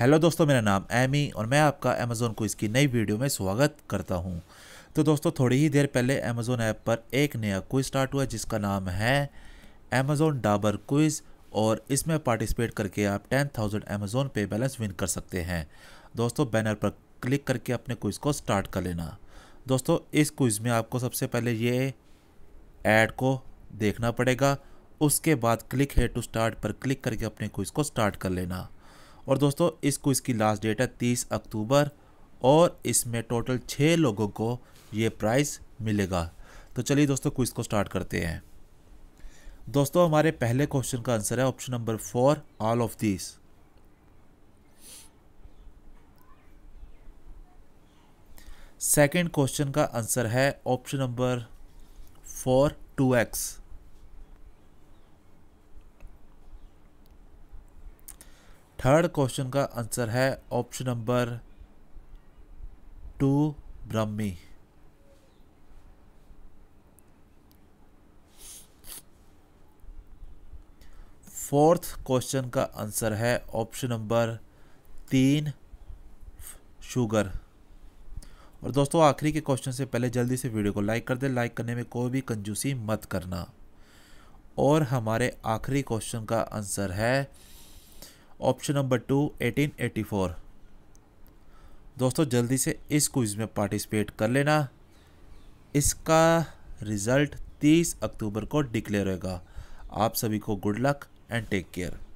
hello दोस्तों मेरा नाम एमी और मैं आपका अमेज़ोन को इसकी नई वीडियो में स्वागत करता हूं तो दोस्तों थोड़ी ही देर पहले अमेज़ोन ऐप पर एक नया क्विज स्टार्ट हुआ जिसका नाम है अमेज़ोन डाबर क्विज़ और इसमें पार्टिसिपेट करके आप ten thousand Amazon pay balance win कर सकते हैं दोस्तों बैनर पर क्लिक करके अपने क्विज़ को स्टार्ट कर लेना दोस्तों इस क्विज़ में आपको सबसे पहले ये एड को देखना पड़ेगा उसके बाद क्लिक है टू स्टार्ट पर क्लिक करके अपने क्विज़ को स्टार्ट कर लेना और दोस्तों इस क्विज की लास्ट डेट है तीस अक्टूबर और इसमें टोटल छः लोगों को ये प्राइज़ मिलेगा तो चलिए दोस्तों क्विज को स्टार्ट करते हैं दोस्तों हमारे पहले क्वेश्चन का आंसर है option number four all of this second question का आंसर है option number four two x third question का आंसर है option number two Brahmi fourth question का आंसर है ऑप्शन नंबर तीन शुगर और दोस्तों आखिरी के क्वेश्चन से पहले जल्दी से वीडियो को लाइक कर दे लाइक करने में कोई भी कंजूसी मत करना और हमारे आखिरी क्वेश्चन का आंसर है ऑप्शन नंबर टू 1884 दोस्तों जल्दी से इस क्विज़ में पार्टिसिपेट कर लेना इसका रिज़ल्ट 30 अक्टूबर को डिक्लेयर होगा आप सभी को good luck and take care